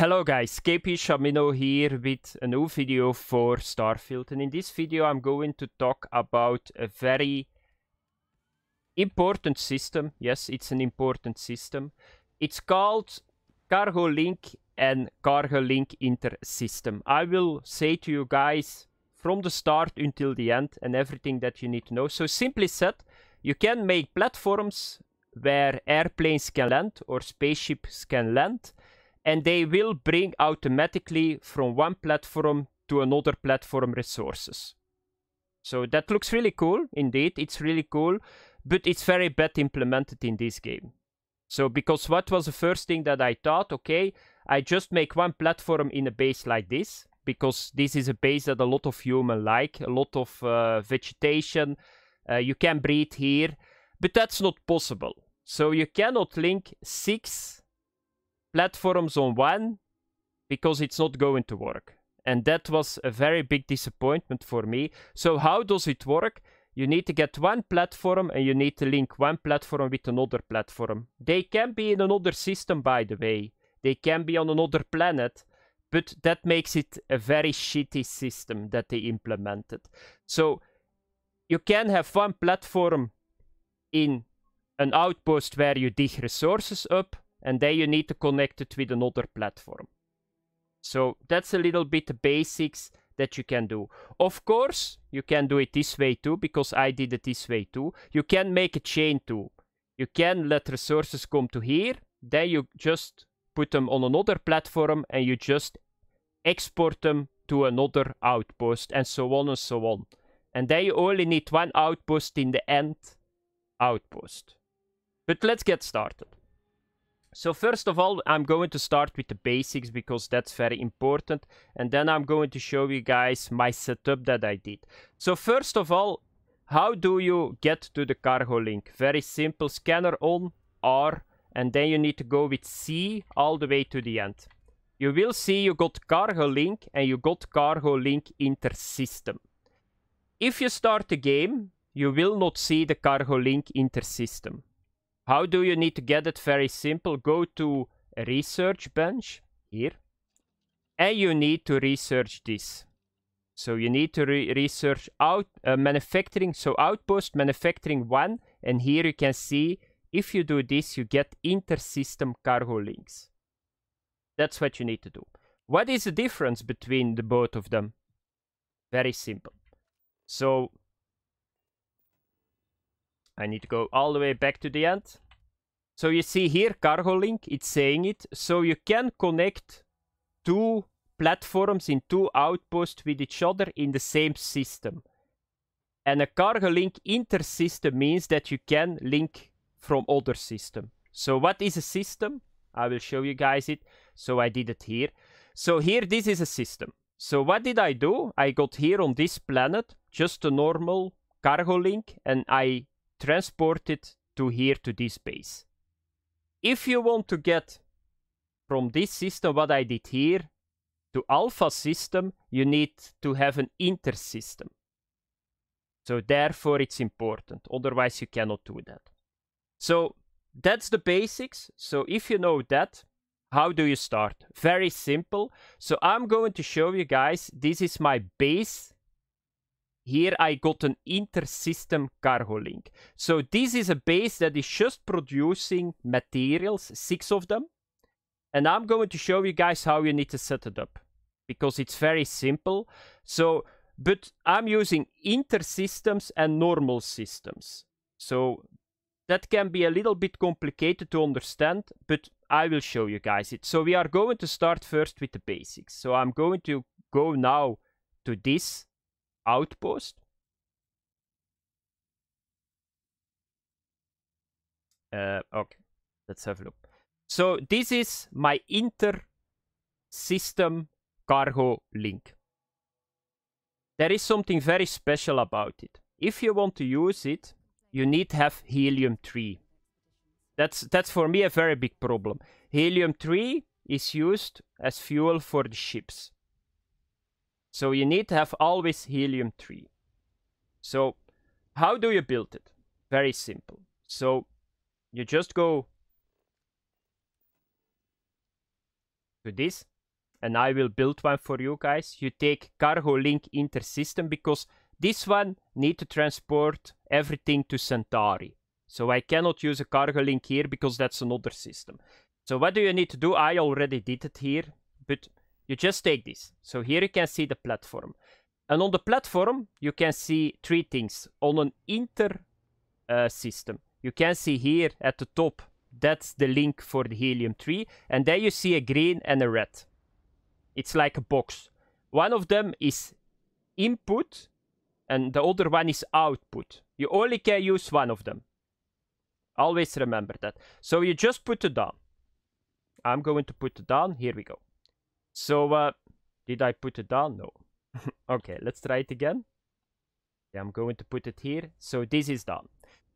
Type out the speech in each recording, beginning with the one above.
Hello guys, KP Shamino here with a new video for Starfield and in this video I'm going to talk about a very important system. Yes, it's an important system. It's called Cargo Link and Cargo Link Inter System. I will say to you guys from the start until the end and everything that you need to know. So simply said, you can make platforms where airplanes can land or spaceships can land and they will bring automatically from one platform to another platform resources. So that looks really cool, indeed, it's really cool, but it's very bad implemented in this game. So because what was the first thing that I thought, okay, I just make one platform in a base like this, because this is a base that a lot of human like, a lot of uh, vegetation, uh, you can breed here, but that's not possible. So you cannot link six platforms on one, because it's not going to work. And that was a very big disappointment for me. So how does it work? You need to get one platform and you need to link one platform with another platform. They can be in another system, by the way. They can be on another planet. But that makes it a very shitty system that they implemented. So you can have one platform in an outpost where you dig resources up and then you need to connect it with another platform. So that's a little bit the basics that you can do. Of course, you can do it this way too, because I did it this way too. You can make a chain too. You can let resources come to here, then you just put them on another platform and you just export them to another outpost and so on and so on. And then you only need one outpost in the end outpost. But let's get started. So first of all, I'm going to start with the basics because that's very important. And then I'm going to show you guys my setup that I did. So first of all, how do you get to the cargo link? Very simple, scanner on R and then you need to go with C all the way to the end. You will see you got cargo link and you got cargo link intersystem. If you start the game, you will not see the cargo link intersystem. How do you need to get it? Very simple. Go to research bench here. And you need to research this. So you need to re research out uh, manufacturing. So outpost manufacturing one. And here you can see if you do this, you get inter-system cargo links. That's what you need to do. What is the difference between the both of them? Very simple. So I need to go all the way back to the end. So you see here, cargo link, it's saying it. So you can connect two platforms in two outposts with each other in the same system. And a cargo link inter-system means that you can link from other system. So what is a system? I will show you guys it. So I did it here. So here, this is a system. So what did I do? I got here on this planet, just a normal cargo link, and I transport it to here to this base. If you want to get from this system what I did here to alpha system, you need to have an inter system. So therefore it's important, otherwise you cannot do that. So that's the basics. So if you know that, how do you start? Very simple. So I'm going to show you guys, this is my base here I got an inter-system cargo link. So this is a base that is just producing materials, six of them. And I'm going to show you guys how you need to set it up because it's very simple. So, but I'm using inter-systems and normal systems. So that can be a little bit complicated to understand, but I will show you guys it. So we are going to start first with the basics. So I'm going to go now to this outpost. Uh, okay, let's have a look. So this is my inter-system cargo link. There is something very special about it. If you want to use it, you need to have helium-3. That's, that's for me a very big problem. Helium-3 is used as fuel for the ships. So you need to have always helium-3. So how do you build it? Very simple. So you just go to this and I will build one for you guys. You take cargo link intersystem because this one need to transport everything to Centauri. So I cannot use a cargo link here because that's another system. So what do you need to do? I already did it here, but you just take this. So here you can see the platform. And on the platform, you can see three things. On an inter uh, system, you can see here at the top, that's the link for the helium-3. And there you see a green and a red. It's like a box. One of them is input and the other one is output. You only can use one of them. Always remember that. So you just put it down. I'm going to put it down. Here we go. So, uh, did I put it down? No. okay, let's try it again. Yeah, I'm going to put it here. So this is done.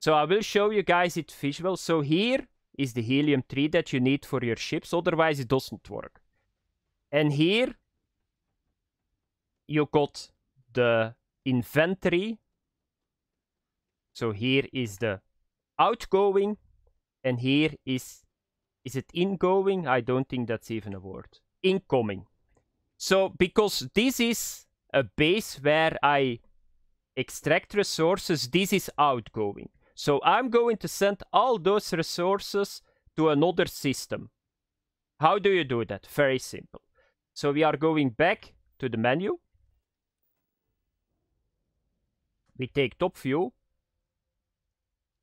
So I will show you guys it visual. So here is the helium tree that you need for your ships. Otherwise, it doesn't work. And here you got the inventory. So here is the outgoing. And here is, is it ingoing? I don't think that's even a word incoming. So because this is a base where I extract resources, this is outgoing. So I'm going to send all those resources to another system. How do you do that? Very simple. So we are going back to the menu. We take top view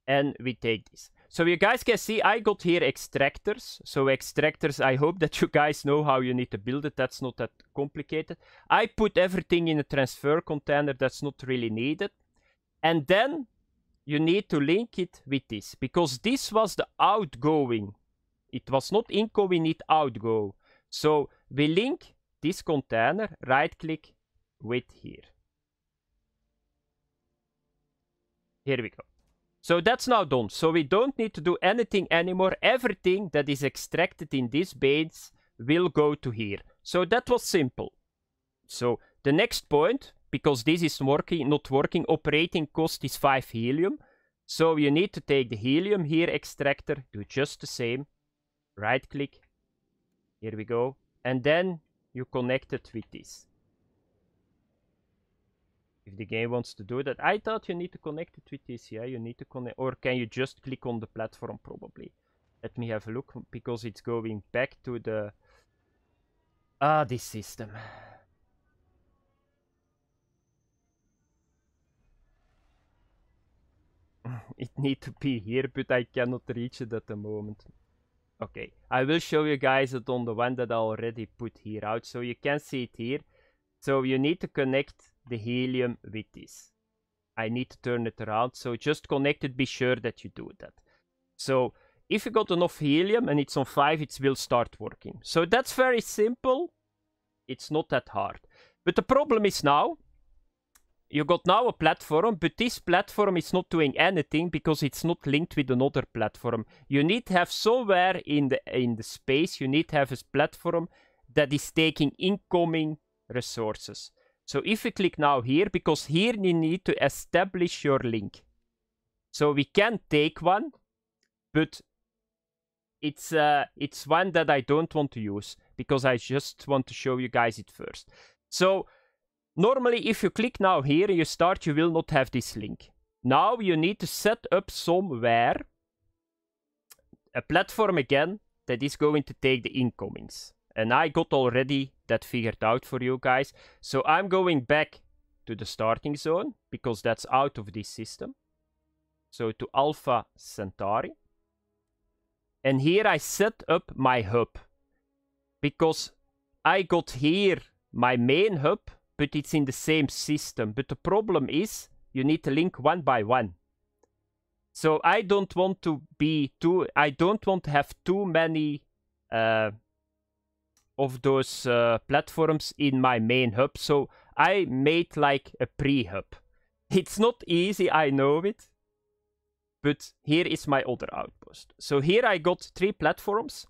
and we take this. So you guys can see I got here extractors. So extractors, I hope that you guys know how you need to build it. That's not that complicated. I put everything in a transfer container that's not really needed. And then you need to link it with this. Because this was the outgoing. It was not incoming, it outgo. So we link this container, right click with here. Here we go. So that's now done. So we don't need to do anything anymore. Everything that is extracted in these base will go to here. So that was simple. So the next point, because this is working, not working, operating cost is 5 helium. So you need to take the helium here extractor, do just the same. Right click. Here we go. And then you connect it with this if the game wants to do that. I thought you need to connect it with TCI, you need to connect, or can you just click on the platform probably? Let me have a look, because it's going back to the, ah, this system. it need to be here, but I cannot reach it at the moment. Okay, I will show you guys it on the one that I already put here out, so you can see it here. So you need to connect the helium with this. I need to turn it around. So just connect it. Be sure that you do that. So if you got enough helium and it's on 5, it will start working. So that's very simple. It's not that hard. But the problem is now, you got now a platform, but this platform is not doing anything because it's not linked with another platform. You need to have somewhere in the, in the space, you need to have a platform that is taking incoming resources. So if we click now here, because here you need to establish your link. So we can take one, but it's, uh, it's one that I don't want to use because I just want to show you guys it first. So normally if you click now here and you start, you will not have this link. Now you need to set up somewhere a platform again that is going to take the incomings. And I got already that figured out for you guys. So I'm going back to the starting zone because that's out of this system. So to Alpha Centauri. And here I set up my hub. Because I got here my main hub, but it's in the same system. But the problem is you need to link one by one. So I don't want to be too, I don't want to have too many uh, of those uh, platforms in my main hub. So I made like a pre-hub. It's not easy, I know it. But here is my other outpost. So here I got three platforms.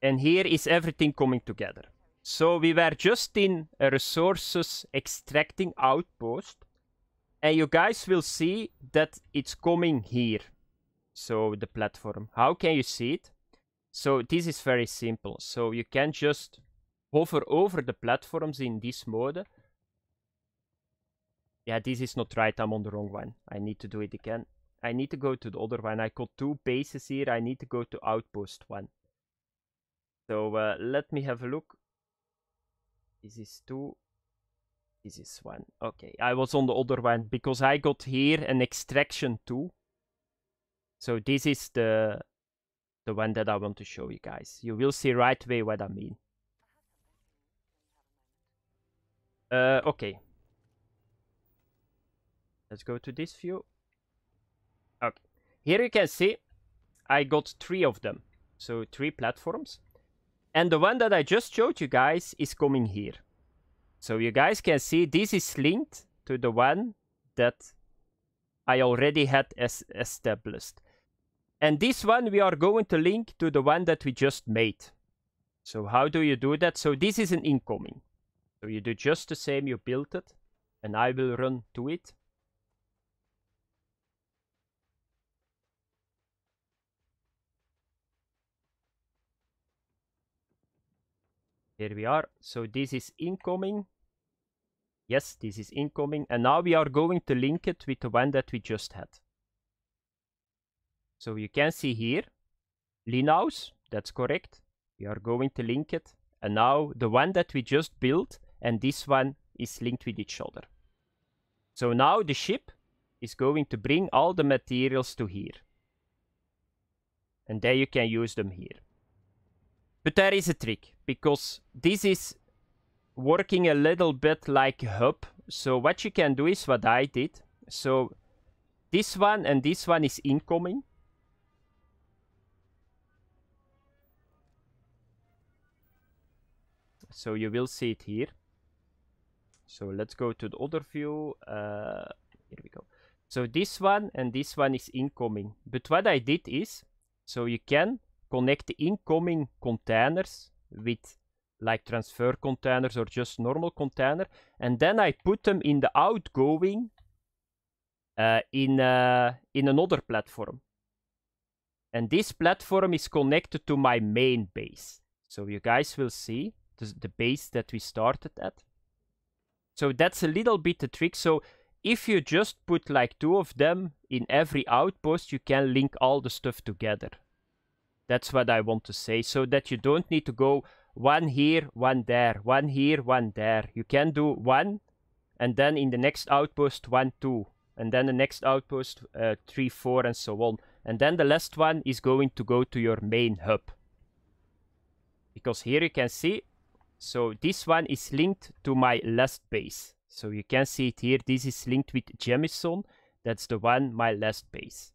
And here is everything coming together. So we were just in a resources extracting outpost and you guys will see that it's coming here. So the platform. How can you see it? So this is very simple. So you can just hover over the platforms in this mode. Yeah, this is not right. I'm on the wrong one. I need to do it again. I need to go to the other one. I got two bases here. I need to go to outpost one. So uh, let me have a look. This is two is this one. Okay, I was on the other one because I got here an extraction too. So this is the the one that I want to show you guys. You will see right away what I mean. Uh, okay. Let's go to this view. Okay. Here you can see I got three of them. So three platforms. And the one that I just showed you guys is coming here. So you guys can see this is linked to the one that I already had established. And this one we are going to link to the one that we just made. So how do you do that? So this is an incoming. So you do just the same, you built it, and I will run to it. Here we are. So this is incoming. Yes, this is incoming. And now we are going to link it with the one that we just had. So you can see here, Linaus, that's correct. We are going to link it. And now the one that we just built and this one is linked with each other. So now the ship is going to bring all the materials to here. And then you can use them here. But there is a trick, because this is working a little bit like hub. So what you can do is what I did. So this one and this one is incoming. So you will see it here. So let's go to the other view. Uh, here we go. So this one and this one is incoming. But what I did is, so you can connect the incoming containers with like transfer containers or just normal container. And then I put them in the outgoing uh, in, uh, in another platform. And this platform is connected to my main base. So you guys will see the base that we started at. So that's a little bit the trick. So if you just put like two of them in every outpost, you can link all the stuff together. That's what I want to say, so that you don't need to go one here, one there, one here, one there. You can do one, and then in the next outpost, one, two, and then the next outpost, uh, three, four, and so on. And then the last one is going to go to your main hub. Because here you can see, so this one is linked to my last base. So you can see it here, this is linked with Jamison. That's the one, my last base.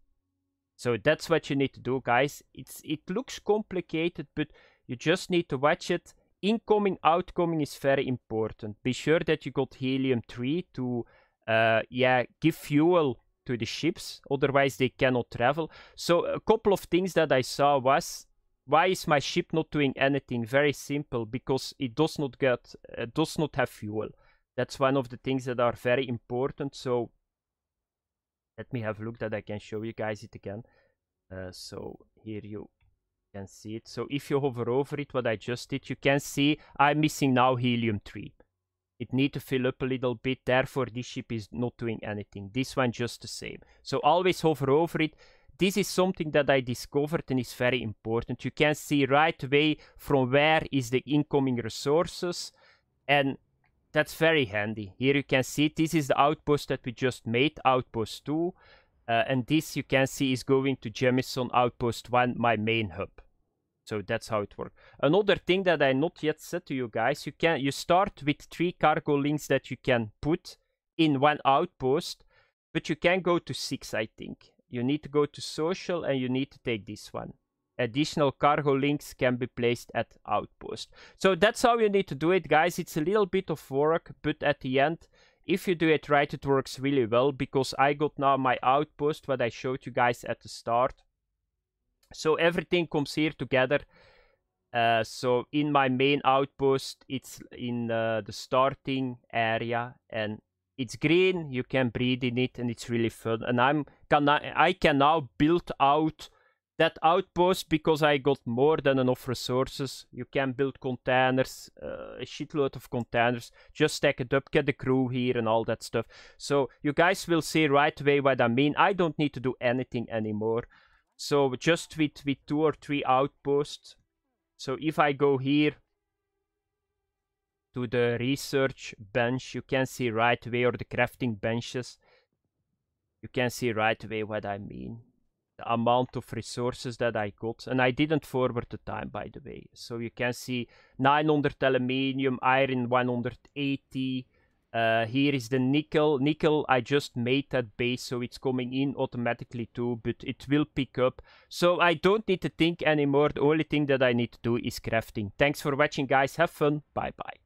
So that's what you need to do, guys. It's It looks complicated, but you just need to watch it. Incoming, outgoing is very important. Be sure that you got helium-3 to uh, yeah, give fuel to the ships. Otherwise, they cannot travel. So a couple of things that I saw was why is my ship not doing anything? Very simple, because it does not get, uh, does not have fuel. That's one of the things that are very important. So let me have a look that I can show you guys it again. Uh, so here you can see it. So if you hover over it, what I just did, you can see I'm missing now helium-3. It need to fill up a little bit, therefore this ship is not doing anything. This one just the same. So always hover over it. This is something that I discovered and is very important. You can see right away from where is the incoming resources and that's very handy. Here you can see this is the outpost that we just made, outpost 2. Uh, and this you can see is going to Jamison Outpost 1, my main hub. So that's how it works. Another thing that I not yet said to you guys, you can you start with three cargo links that you can put in one outpost, but you can go to six, I think. You need to go to social and you need to take this one. Additional cargo links can be placed at outpost. So that's how you need to do it, guys. It's a little bit of work, but at the end, if you do it right, it works really well because I got now my outpost, what I showed you guys at the start. So everything comes here together. Uh, so in my main outpost, it's in uh, the starting area and it's green, you can breed in it and it's really fun. And I'm can I, I can now build out that outpost because I got more than enough resources. You can build containers, uh, a shitload of containers. Just stack it up, get the crew here and all that stuff. So you guys will see right away what I mean. I don't need to do anything anymore. So just with, with two or three outposts. So if I go here to the research bench, you can see right away, or the crafting benches, you can see right away what I mean the amount of resources that I got. And I didn't forward the time, by the way. So you can see 900 aluminium, iron 180. Uh, here is the nickel. Nickel, I just made that base, so it's coming in automatically too, but it will pick up. So I don't need to think anymore. The only thing that I need to do is crafting. Thanks for watching, guys. Have fun. Bye-bye.